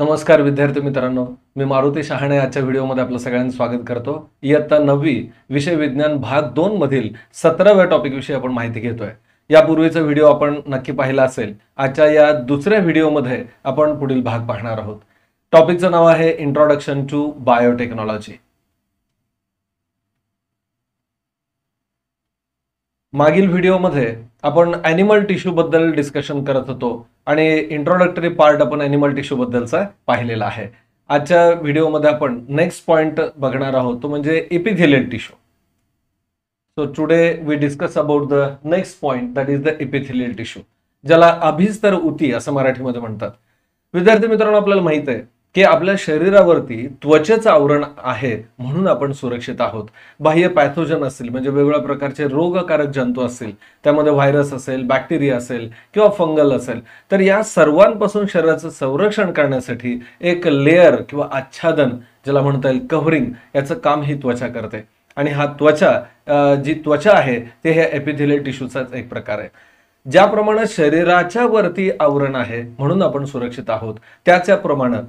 नमस्कार विद्यार्थी मित्रांनो मी मारुती शहाणे आजच्या व्हिडिओमध्ये आपलं सगळ्यांचं स्वागत करतो इयत्ता नववी विषय विज्ञान भाग दोन मधील सतराव्या टॉपिकविषयी आपण माहिती घेतोय यापूर्वीचा व्हिडिओ आपण नक्की पाहिला असेल आजच्या या दुसऱ्या व्हिडिओमध्ये आपण पुढील भाग पाहणार आहोत टॉपिकचं नाव आहे इंट्रोडक्शन टू बायोटेक्नॉलॉजी मागील व्हिडिओमध्ये आपण ॲनिमल बद्दल डिस्कशन करत होतो आणि इंट्रोडक्टरी पार्ट आपण ॲनिमल बद्दलचा पाहिलेला आहे आजच्या व्हिडिओमध्ये आपण नेक्स्ट पॉईंट बघणार आहोत तो म्हणजे epithelial tissue so today we discuss about the next point that is the epithelial tissue ज्याला अभिस्तर उती असं मराठीमध्ये म्हणतात विद्यार्थी मित्रांनो आपल्याला माहित आहे की आपल्या शरीरावरती त्वचेचं आवरण आहे म्हणून आपण सुरक्षित आहोत बाह्य पॅथोजन असतील म्हणजे वेगवेगळ्या प्रकारचे रोगकारक जंतू असतील त्यामध्ये व्हायरस असेल बॅक्टेरिया असेल किंवा फंगल असेल तर या सर्वांपासून शरीराचं संरक्षण करण्यासाठी एक लेअर किंवा आच्छादन ज्याला म्हणता येईल कव्हरिंग याचं काम ही त्वचा करते आणि हा त्वचा जी त्वचा आहे ते हे एपिथेलियल टिश्यूचाच एक प्रकार आहे ज्याप्रमाणे शरीराच्या वरती आवरण आहे म्हणून आपण सुरक्षित आहोत त्याच्याप्रमाणे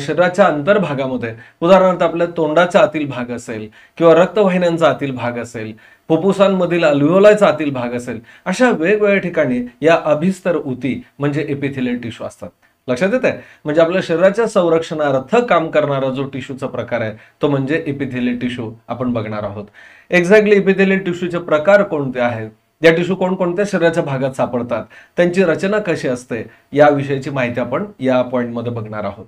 शरीराच्या अंतर्भागामध्ये उदाहरणार्थ आपल्या तोंडाचा आतील भाग असेल किंवा रक्तवाहिन्यांचा आतील भाग असेल फुफ्फुसांमधील अल्व्हिओलाचा आतील भाग असेल अशा वेगवेगळ्या ठिकाणी या अभिस्तर उती म्हणजे एपिथिलियल टिश्यू असतात लक्षात येत आहे म्हणजे आपल्या शरीराच्या संरक्षणार्थ काम करणारा जो टिश्यूचा प्रकार आहे तो म्हणजे एपिथेलियल टिश्यू आपण बघणार आहोत एक्झॅक्टली एपिथेलियल टिश्यूचे प्रकार कोणते आहेत या टिश्यू कोणकोणत्या शरीराच्या भागात सापडतात त्यांची रचना कशी असते याविषयीची माहिती आपण या पॉईंटमध्ये बघणार आहोत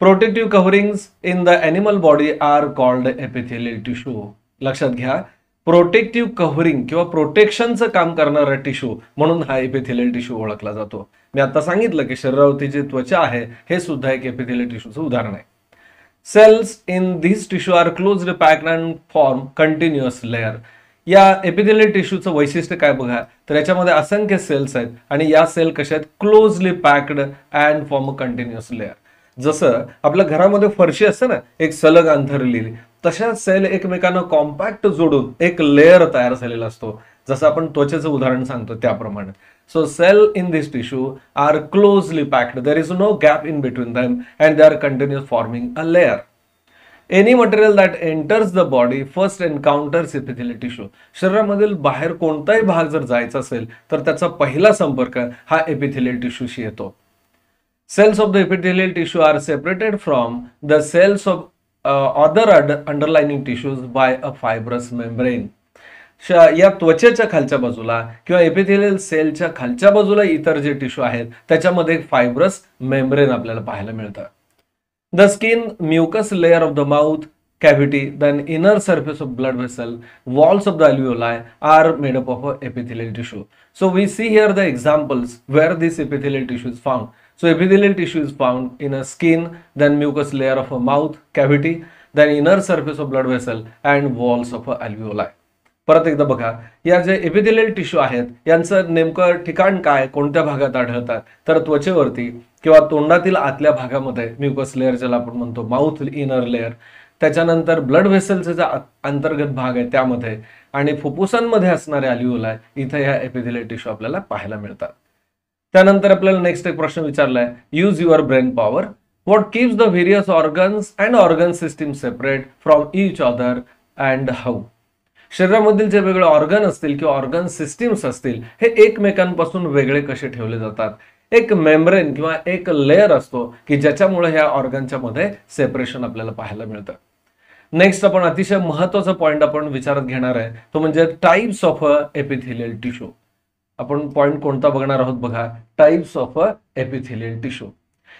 protective coverings in the animal body are called epithelial tissue लक्षात घ्या प्रोटेक्टिव्ह कव्हरिंग किंवा प्रोटेक्शनचं काम करणारा टिश्यू म्हणून हा एपिथेलियल टिश्यू ओळखला जातो मी आता सांगितलं की शरीरावरती जी त्वचा आहे हे सुद्धा एक एपिथेलियल टिश्यूचं उदाहरण आहे cells in this tissue are close pack and form continuous layer या एपिथेलियल टिश्यूचं वैशिष्ट्य काय बघा तर याच्यामध्ये असंख्य सेल्स आहेत आणि या सेल कशा आहेत closely packed and form a continuous layer जसं आपल्या घरामध्ये फरशी असते ना एक सलग अंथरलेली तशा सेल एकमेकांना कॉम्पॅक्ट जोडून एक लेअर तयार झालेला असतो जसं आपण त्वचेचं उदाहरण सांगतो त्याप्रमाणे so cell in this tissue are closely packed there is no gap in between them and they are continuous forming a layer any material that enters the body first encounters epithelial tissue शरीरामधील बाहेर कोणताही भाग जर जायचा असेल तर त्याचा पहिला संपर्क हा एपिथेलियल टिश्यूशी येतो cells of the epithelial tissue are separated from the cells of other underlining tissues by a fibrous membrane या त्वचेच्या खालच्या बाजूला किंवा एपिथेलियल सेलच्या खालच्या बाजूला इतर जे टिश्यू आहेत त्याच्यामध्ये एक फायब्रस मेम्ब्रेन आपल्याला पाहायला मिळतं the skin mucus layer of the mouth cavity then inner surface of blood vessel walls of the alveoli are made up of epithelial tissue so we see here the examples where epithelial tissue is found so epithelial tissue is found in a skin then mucus layer of a mouth cavity then inner surface of blood vessel and walls of alveoli परत एकदा बघा या जे epithelial tissue आहेत यांचं नेमकं ठिकाण काय कोणत्या भागात आढळतात तर त्वचेवरती किंवा तोंडातील आतल्या भागामध्ये म्युकस लेअर ज्याला आपण म्हणतो माउथ इनर लेअर त्याच्यानंतर ब्लड व्हेसलचे जे अंतर्गत भाग आहे त्यामध्ये आणि फुफ्फुसांमध्ये असणारे अलिओला इथे ह्या एपिथिलिय टिश्यू आपल्याला पाहायला मिळतात त्यानंतर आपल्याला नेक्स्ट एक प्रश्न विचारलाय use your brain power what keeps the various organs and organ system separate from each other and how शरीरामधील जे वेगळे ऑर्गन असतील किंवा ऑर्गन सिस्टीम्स असतील हे एकमेकांपासून वेगळे कसे ठेवले जातात एक मेम्ब्रेन किंवा एक लेयर असतो की ज्याच्यामुळे ह्या ऑर्गनच्या मध्ये सेपरेशन आपल्याला पाहायला मिळतं नेक्स्ट आपण अतिशय महत्वाचा पॉइंट आपण विचारात घेणार आहे तो म्हणजे types of a epithelial tissue आपण पॉईंट कोणता बघणार आहोत बघा types of a epithelial tissue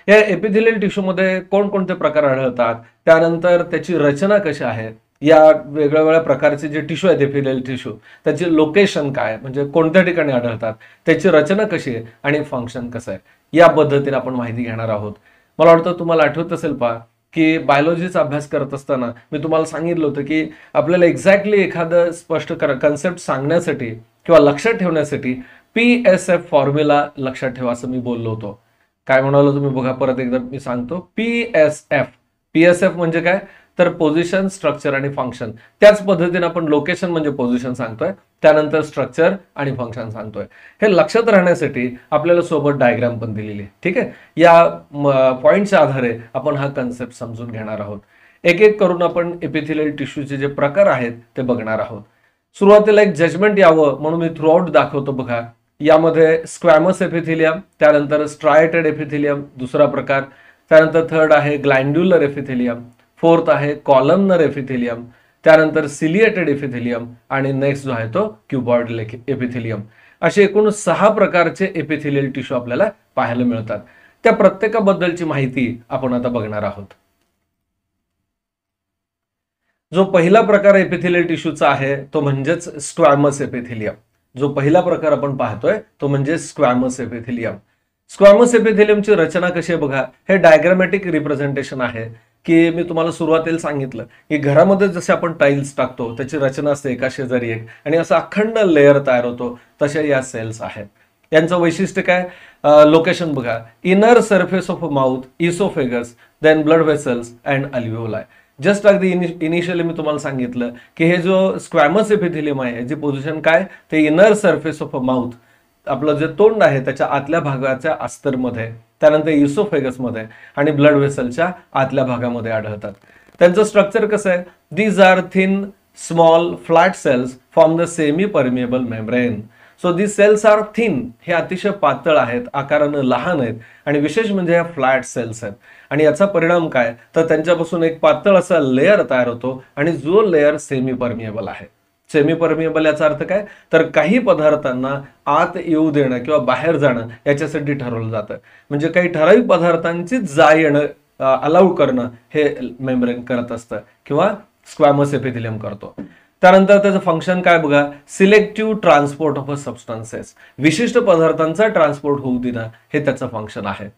या एपिथिलियल टिश्यूमध्ये कोणकोणते प्रकार आढळतात त्यानंतर त्याची रचना कशी आहे या वेगळ्या वेगळ्या प्रकारचे जे टिश्यू आहेत एपिथेलियल टिश्यू त्याचे लोकेशन काय म्हणजे कोणत्या ठिकाणी आढळतात त्याची रचना कशी आहे आणि फंक्शन कसं आहे या पद्धतीने आपण माहिती घेणार आहोत मला वाटतं तुम्हाला आठवत असेल पहा की बायोलॉजीचा अभ्यास करत असताना मी तुम्हाला सांगितलं होतं की आपल्याला एक्झॅक्टली एखादं स्पष्ट कर कन्सेप्ट सांगण्यासाठी किंवा लक्षात ठेवण्यासाठी पी एस एफ फॉर्म्युला लक्षात ठेवा असं मी बोललो होतो काय म्हणालो तुम्ही बघा परत एकदा मी सांगतो P S F P S F म्हणजे काय तर पोझिशन स्ट्रक्चर आणि फंक्शन त्याच पद्धतीने आपण लोकेशन म्हणजे पोझिशन सांगतोय त्यानंतर स्ट्रक्चर आणि फंक्शन सांगतोय हे लक्षात राहण्यासाठी आपल्याला सोबत डायग्राम पण दिलेली आहे ठीक आहे या पॉईंटच्या आधारे आपण हा कन्सेप्ट समजून घेणार आहोत एक एक करून आपण एपिथिलियल टिश्यूचे जे प्रकार आहेत ते बघणार आहोत सुरुवातीला एक जजमेंट यावं म्हणून मी थ्रूआउट दाखवतो बघा यामध्ये स्क्वॅमस एपिथिलियम त्यानंतर स्ट्रायटेड एपिथिलियम दुसरा प्रकार त्यानंतर थर्ड आहे ग्लँड्युलर एपिथिलियम फोर्थ आहे कॉलमनर एफिथिलियम त्यानंतर सिलिएटेड एफिथिलियम आणि नेक्स्ट जो आहे तो क्युबॉइड एपिथेलियम असे एकूण सहा प्रकारचे एपिथिलियल टिश्यू आपल्याला पाहायला मिळतात त्या प्रत्येकाबद्दलची माहिती आपण आता बघणार आहोत जो पहिला प्रकार एपिथिलियल टिश्यूचा आहे तो म्हणजेच स्क्वॅमस एपिथिलियम जो पहिला प्रकार आपण पाहतोय तो म्हणजे स्क्वॅमस एपिथेलियम स्क्वॅमस एपिथिलियमची रचना कशी आहे बघा हे डायग्रामॅटिक रिप्रेझेंटेशन आहे की मी तुम्हाला सुरुवातीला सांगितलं की घरामध्ये जसे आपण टाईल्स टाकतो त्याची रचना असते एका शेजारी एक आणि असं अखंड लेअर तयार होतो तशा या सेल्स आहेत यांचं वैशिष्ट्य काय लोकेशन बघा inner surface of mouth oesophagus then blood vessels and alveoli just अगदी इनिशियली मी तुम्हाला सांगितलं की हे जो स्क्वॅमस एपिथिलियम आहे याची पोझिशन काय ते इनर सरफेस ऑफ माउथ आपलं जे तोंड आहे त्याच्या आतल्या भागाच्या अस्तरमध्ये त्यानंतर युसोफेगसमध्ये आणि ब्लड वेसलच्या आतल्या भागामध्ये आढळतात त्यांचं स्ट्रक्चर कसं आहे these are thin small flat cells from the semi permeable membrane so the cells are thin हे अतिशय पातळ आहेत आकारानं लहान आहेत आणि विशेष म्हणजे ह्या फ्लॅट सेल्स आहेत आणि याचा परिणाम काय तर त्यांच्यापासून एक पातळ असा लेअर तयार होतो आणि जो लेअर सेमी परमिएबल आहे सेमी परमिएबल याचा अर्थ काय तर काही पदार्थांना आत येऊ देणं किंवा बाहेर जाणं याच्यासाठी ठरवलं जातं म्हणजे काही ठराविक पदार्थांची जा येणं अलाऊ करणं हे मेम्ब्रेन करत असतं किंवा स्क्वॅमस एपिथिलियम करतो त्यानंतर त्याचं फंक्शन काय बघा selective transport of a substances विशिष्ट पदार्थांचा ट्रान्सपोर्ट होऊ देणं हे त्याचं फंक्शन आहे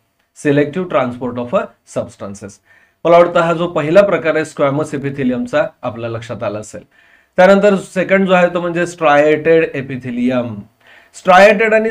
selective transport of a substances मला वाटतं हा जो पहिला प्रकार आहे स्क्वॅमस एपिथिलियमचा आपल्या लक्षात आला असेल त्यानंतर सेकंड जो आहे तो म्हणजे स्ट्रायटेड एपिथिलियम स्ट्रायटेड आणि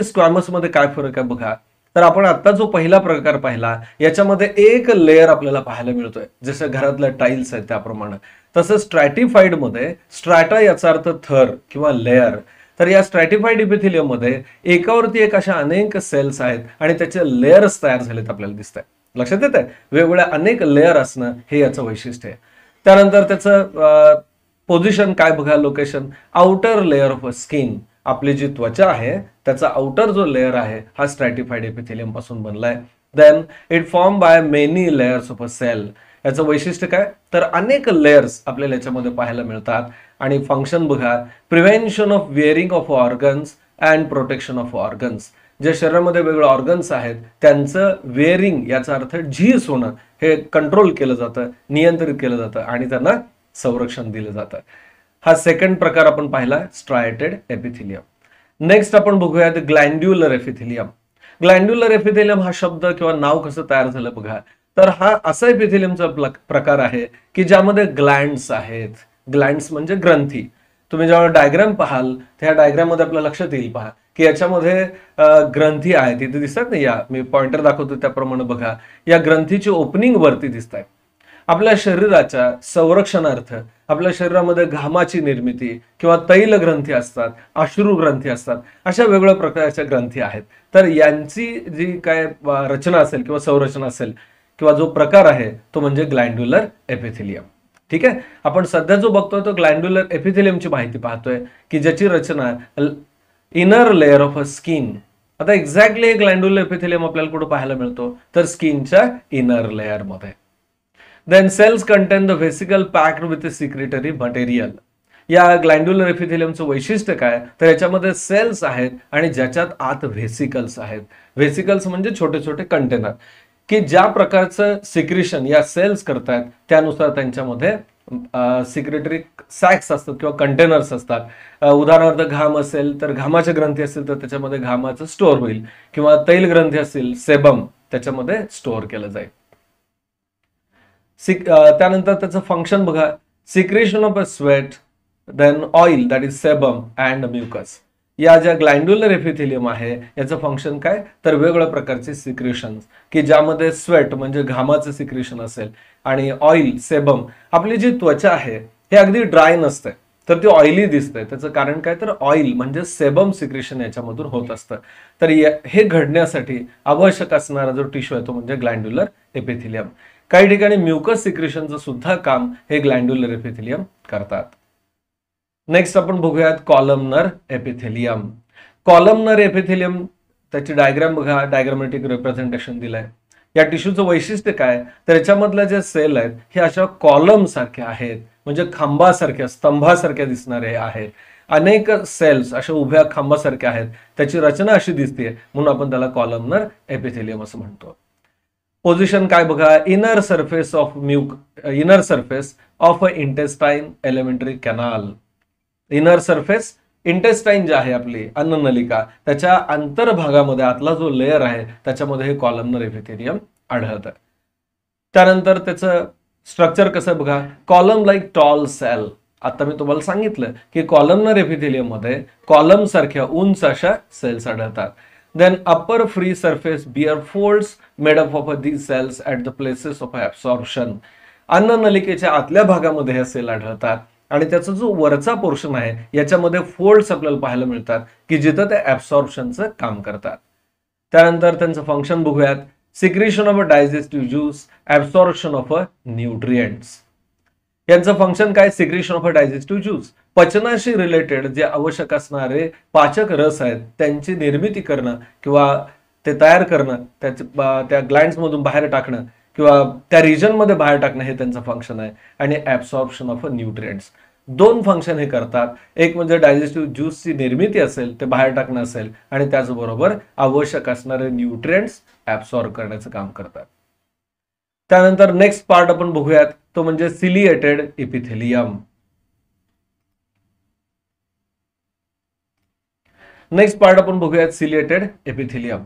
मध्ये काय फरक आहे बघा तर आपण आता जो पहिला प्रकार पाहिला याच्यामध्ये एक लेअर आपल्याला पाहायला मिळतोय जसं घरातल्या टाईल्स आहेत त्याप्रमाणे तसं स्ट्रॅटिफाईड मध्ये स्ट्रॅटा याचा अर्थ थर किंवा लेअर तर या स्ट्रॅटिफाईड इपिथिलियम मध्ये एकावरती एक अशा अनेक सेल्स आहेत आणि त्याचे लेअर्स तयार झालेत आपल्याला दिसत आहे लक्षात येत आहे वेगवेगळ्या अनेक लेअर असणं हे याचं वैशिष्ट्य आहे त्यानंतर त्याचं पोझिशन काय बघा location outer layer of skin आपली जी त्वचा आहे त्याचा आउटर जो लेअर आहे हा स्ट्रॅटिफाईड एपिथेलियम पासून बनलाय then it form by many layers of a cell याचं वैशिष्ट्य काय तर अनेक लेअर्स आपल्याला याच्यामध्ये पाहायला मिळतात आणि फंक्शन बघा prevention of wearing of organs and protection of organs जे शरीरामध्ये वेगवेगळे ऑर्गन्स आहेत त्यांचं वेअरिंग याचा अर्थ झीस होणं हे कंट्रोल केलं जातं नियंत्रित केलं जातं आणि त्यांना संरक्षण दिलं जातं हा सेकंड प्रकार आपण पाहिला स्ट्रायटेड एपिथिलियम नेक्स्ट आपण बघूयात ग्लँड्युलर एपिथिलियम ग्लँड्युलर एपिथिलियम हा शब्द किंवा नाव कसं तयार झालं बघा तर हा असा एपिथिलियमचा प्रकार आहे की ज्यामध्ये ग्लँड्स आहेत ग्लँड्स म्हणजे ग्रंथी तुम्ही जेव्हा डायग्राम पाहाल त्या मध्ये आपल्या लक्षात येईल पहा की याच्यामध्ये ग्रंथी आहेत इथे दिसतात ना या मी पॉइंटर दाखवतो त्याप्रमाणे बघा या ग्रंथीची ओपनिंग वरती दिसत आहेत आपल्या शरीराच्या संरक्षणार्थ आपल्या शरीरामध्ये घामाची निर्मिती किंवा तैल ग्रंथी असतात अश्रू ग्रंथी असतात अशा वेगवेगळ्या प्रकारच्या ग्रंथी आहेत तर यांची जी काय रचना असेल किंवा संरचना असेल किंवा जो प्रकार आहे तो म्हणजे ग्लँड्युलर एपिथिलियम ठीक आहे आपण सध्या जो बघतोय तो ग्लँड्युलर एपिथिलियमची माहिती पाहतोय की ज्याची रचना inner layer of a skin आता एक्झॅक्टली ग्लँड्युलर एपिथिलियम आपल्याला कुठं पाहायला मिळतो तर स्किनच्या इनर मध्ये then cells contain the vesicle packed with a secretory material या ग्लँड्युलर एफिथिलियमचं वैशिष्ट्य काय तर याच्यामध्ये सेल्स आहेत आणि ज्याच्यात आत व्हेसिकल्स आहेत व्हेसिकल्स म्हणजे छोटे छोटे कंटेनर की ज्या प्रकारचं सिक्रिशन या सेल्स करतायत त्यानुसार त्यांच्यामध्ये सिक्रेटरी सॅक्स असतात किंवा कंटेनर्स असतात उदाहरणार्थ घाम असेल तर घामाचे ग्रंथी असतील तर त्याच्यामध्ये घामाचं स्टोअर होईल किंवा तैल ग्रंथी असतील सेबम त्याच्यामध्ये स्टोअर केलं जाईल Uh, त्यानंतर त्याचं फंक्शन बघा secretion of a sweat then oil that is sebum and mucus या ज्या ग्लँड्युलर एफिथिलियम आहे याचं फंक्शन काय तर वेगवेगळ्या प्रकारचे सिक्रेशन की ज्यामध्ये स्वेट म्हणजे घामाचं सिक्रेशन असेल आणि ऑइल सेबम आपली जी त्वचा आहे हे अगदी ड्राय नसते तर ती ऑइली दिसते त्याचं कारण काय तर ऑइल म्हणजे सेबम सिक्रेशन याच्यामधून होत असतं तर हे घडण्यासाठी आवश्यक असणारा जो टिश्यू आहे तो म्हणजे ग्लँड्युलर एपिथिलियम काही ठिकाणी म्युकस सिक्रेशनचं सुद्धा काम हे ग्लँड्युलर एपिथेलियम करतात नेक्स्ट आपण बघूयात कॉलमनर एपिथेलियम कॉलमनर एपिथेलियम त्याची डायग्राम बघा डायग्रामॅटिक रिप्रेझेंटेशन दिलंय या टिश्यूचं वैशिष्ट्य काय तर याच्यामधल्या ज्या सेल आहेत हे अशा कॉलम सारख्या आहेत म्हणजे खांबासारख्या स्तंभासारख्या दिसणारे आहेत अनेक सेल्स अशा उभ्या खांबासारख्या आहेत त्याची रचना अशी दिसते म्हणून आपण त्याला कॉलमनर एपिथेलियम असं म्हणतो पोझिशन काय बघा inner surface of mucous inner surface of a intestine alimentary canal inner surface intestine जे आहे आपली अन्ननलिका त्याच्या भागामध्ये आतला जो लेअर आहे त्याच्यामध्ये हे कॉलमनर इफिथेरियम आढळतं त्यानंतर त्याचं स्ट्रक्चर कसं बघा कॉलम लाईक टॉल सेल आता मी तुम्हाला सांगितलं की कॉलमनर मध्ये कॉलम सारख्या उंच अशा सेल्स आढळतात Then upper free surface bear folds made up of these cells at the places of absorption. अन्ननलिकेच्या आतल्या भागामध्ये हे सेल आढळतात आणि त्याचा जो वरचा पोर्शन आहे याच्यामध्ये फोल्ड्स आपल्याला पाहायला मिळतात की जिथं ते ऍब्सॉर्प्शनचं काम करतात त्यानंतर त्यांचं फंक्शन बघूयात secretion of a digestive juice absorption of a nutrients यांचं फंक्शन काय सिक्रेशन ऑफ अ ज्यूस पचनाशी रिलेटेड जे आवश्यक असणारे पाचक रस आहेत त्यांची निर्मिती करणं किंवा ते तयार करणं त्याच त्या ग्लँड्समधून बाहेर टाकणं किंवा त्या रिजनमध्ये बाहेर टाकणं हे त्यांचं फंक्शन आहे आणि ॲब्सॉर्प्शन ऑफ न्यूट्रिएंट्स दोन फंक्शन हे करतात एक म्हणजे डायजेस्टिव्ह ज्यूसची निर्मिती असेल ते बाहेर टाकणं असेल आणि त्याचबरोबर आवश्यक असणारे न्यूट्रिएंट्स ॲब्सॉर्ब करण्याचं काम करतात त्यानंतर नेक्स्ट पार्ट आपण बघूयात तो म्हणजे सिलिएटेड इपिथेलियम नेक्स्ट पार्ट आपण बघूयात सिलिएटेड एपिथिलियम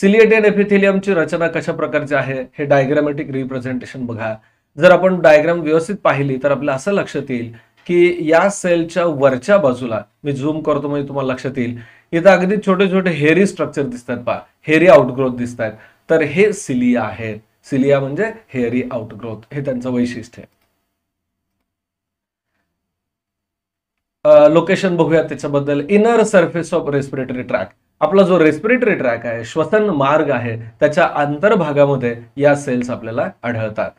सिलिएटेड एपिथिलियमची रचना कशा प्रकारची आहे हे डायग्रामेटिक रिप्रेझेंटेशन बघा जर आपण डायग्राम व्यवस्थित पाहिली तर आपल्या असं लक्षात येईल की या सेलच्या वरच्या बाजूला मी झूम करतो म्हणजे तुम्हाला लक्षात येईल इथं अगदी छोटे छोटे हेरी स्ट्रक्चर दिसतात पा हेरी आउटग्रोथ दिसतात तर हे सिलिया आहेत सिलिया म्हणजे हेरी आउटग्रोथ हे त्यांचं वैशिष्ट्य आहे लोकेशन बघूया त्याच्याबद्दल inner surface of respiratory tract आपला जो रेस्पिरेटरी ट्रॅक आहे श्वसन मार्ग आहे त्याच्या भागामध्ये या सेल्स आपल्याला आढळतात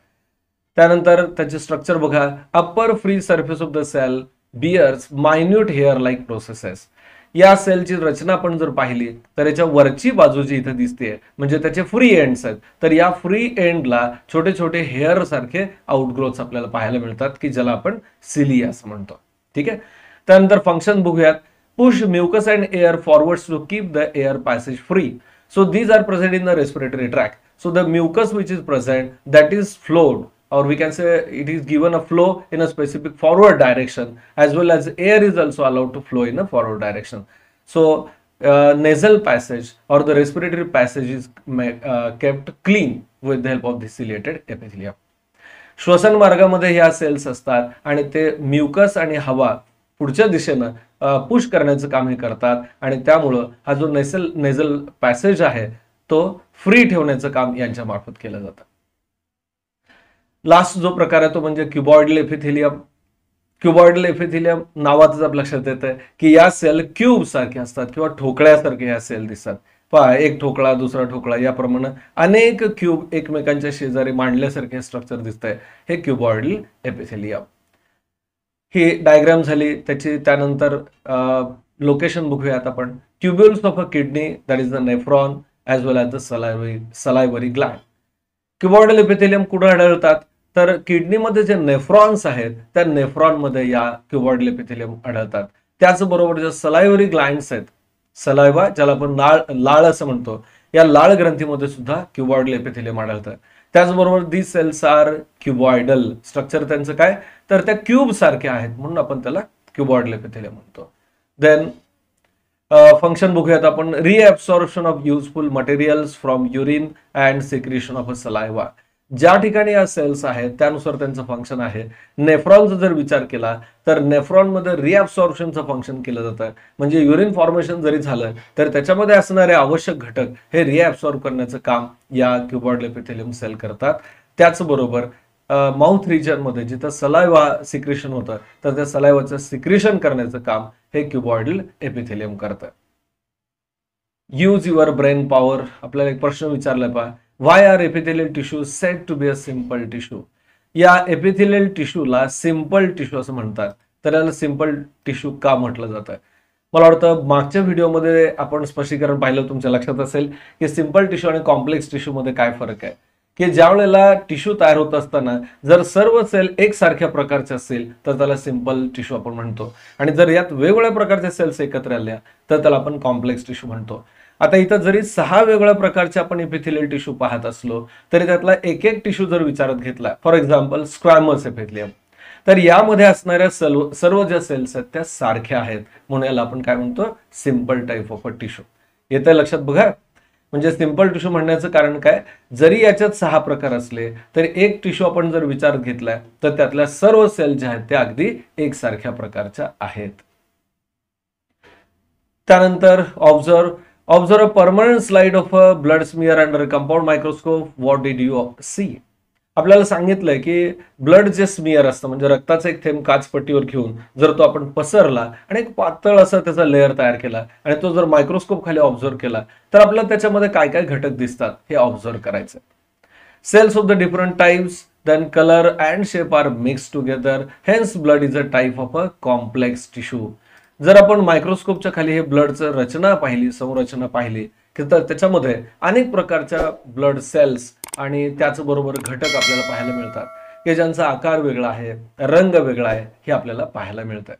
त्यानंतर त्याचे स्ट्रक्चर बघा upper free surface of the cell bears minute hair like processes या सेलची रचना आपण जर पाहिली तर याच्या वरची बाजू जी इथे दिसते म्हणजे त्याचे फ्री एंड्स आहेत तर या फ्री एंडला छोटे छोटे हेअर सारखे आउटग्रोथ आपल्याला पाहायला मिळतात की ज्याला आपण सिलिया असं म्हणतो ठीक आहे त्यानंतर फंक्शन बघूयात push mucus and air forwards to keep the air passage free so these are present in the respiratory tract so the mucus which is present that is flowed or we can say it is given a flow in a specific forward direction as well as air is also allowed to flow in a forward direction. So uh, nasal passage or the respiratory passage is uh, kept clean with the help of the ciliated epithelium. श्वसन मार्गामध्ये ह्या cells असतात आणि ते mucus आणि हवा पुढच्या दिशेनं पुश करण्याचं काम हे करतात आणि त्यामुळं हा जो नेसल नेझल पॅसेज आहे तो फ्री ठेवण्याचं काम यांच्या मार्फत केलं जात लास्ट जो प्रकार आहे तो म्हणजे क्युबॉइड एफिथिलियम क्युबॉइड एफिथिलियम नावाचा लक्षात येतं की या सेल क्यूब सारखे असतात किंवा ठोकळ्यासारखे या सेल दिसतात पहा एक ठोकळा दुसरा ठोकळा याप्रमाणे अनेक क्यूब एकमेकांच्या शेजारी मांडल्यासारखे स्ट्रक्चर दिसत आहे हे क्युबॉइडल एपिथेलियम हे डायग्राम झाली त्याची त्यानंतर लोकेशन बघूयात आपण tubules of a kidney that is the nephron as well as the salivary salivary gland cuboidal epithelium कुठं आढळतात तर किडनीमध्ये जे नेफ्रॉन्स आहेत त्या नेफ्रॉनमध्ये या क्युबॉइडल एपिथेलियम आढळतात त्याचबरोबर ज्या सलायवरी ग्लँड्स आहेत सलायवा ज्याला आपण लाळ लाळ असं म्हणतो या लाळ ग्रंथीमध्ये सुद्धा क्युबॉइडल एपिथेलियम आढळतं त्याचबरोबर the cells are cuboidal structure त्यांचं काय तर त्या क्यूब सारखे आहेत म्हणून आपण त्याला क्युबॉइड लेखतेले म्हणतो देन फंक्शन बघूयात आपण reabsorption of useful materials from urine and secretion of a saliva ज्या ठिकाणी या सेल्स आहेत त्यानुसार त्यांचं फंक्शन आहे नेफ्रॉनचा जर विचार केला तर नेफ्रॉनमध्ये रिॲब्सॉर्प्शनचं फंक्शन केलं जातं म्हणजे युरिन फॉर्मेशन जरी झालं तर त्याच्यामध्ये असणारे आवश्यक घटक हे रिॲब्सॉर्ब करण्याचं काम या क्युबॉर्ड एपिथेलियम सेल करतात त्याचबरोबर माउथ रिजनमध्ये जिथं सलायवा सिक्रेशन होतं तर त्या सलायवाचं सिक्रेशन करण्याचं काम हे क्युबॉर्ड एपिथेलियम करतं यूज युअर ब्रेन पॉवर आपल्याला एक प्रश्न विचारला पा why are epithelial tissue said to be a simple tissue या एपिथेलियल टिश्यूला सिंपल टिश्यू असं म्हणतात तर याला सिंपल टिश्यू का म्हटलं जातं मला वाटतं मागच्या व्हिडिओमध्ये आपण स्पष्टीकरण पाहिलं तुमच्या लक्षात असेल की सिंपल टिश्यू आणि कॉम्प्लेक्स मध्ये काय फरक आहे की ज्या वेळेला टिश्यू तयार होत असताना जर सर्व सेल एकसारख्या प्रकारचे असेल तर त्याला सिंपल टिश्यू आपण म्हणतो आणि जर यात वेगवेगळ्या प्रकारच्या सेल्स एकत्र आल्या तर त्याला आपण कॉम्प्लेक्स टिश्यू म्हणतो आता इथं जरी सहा वेगळ्या प्रकारचे आपण एपिथिलियल टिश्यू पाहत असलो तरी त्यातला एक एक टिश्यू जर विचारात घेतला फॉर एक्झाम्पल स्क्वॅमस एपिथिलियम तर यामध्ये असणाऱ्या सर्व सर्व ज्या सेल्स आहेत त्या सारख्या आहेत म्हणून याला आपण काय म्हणतो simple type of a tissue येत लक्षात बघा म्हणजे सिम्पल टिश्यू म्हणण्याचं कारण काय जरी याच्यात सहा प्रकार असले तरी एक टिश्यू आपण जर विचार घेतलाय तर त्यातल्या सर्व सेल ज्या आहेत त्या अगदी एकसारख्या प्रकारच्या आहेत त्यानंतर observe Observe a permanent slide of a blood smear under a compound microscope. What did you see? आपल्याला सांगितलंय की ब्लड जे स्मिअर असतं म्हणजे रक्ताचा एक थेंब काचपट्टीवर घेऊन जर तो आपण पसरला आणि एक पातळ असा त्याचा लेअर तयार केला आणि तो जर मायक्रोस्कोप खाली ऑब्झर्व केला तर आपल्याला त्याच्यामध्ये काय काय घटक दिसतात हे ऑब्झर्व करायचं cells of the different types then colour and shape are mix together hence blood is a type of a complex tissue जर आपण मायक्रोस्कोपच्या खाली हे ब्लडचं रचना पाहिली संरचना पाहिली की तर त्याच्यामध्ये अनेक प्रकारच्या ब्लड सेल्स आणि त्याचबरोबर घटक आपल्याला पाहायला मिळतात की ज्यांचा आकार वेगळा आहे रंग वेगळा आहे हे आपल्याला पाहायला मिळत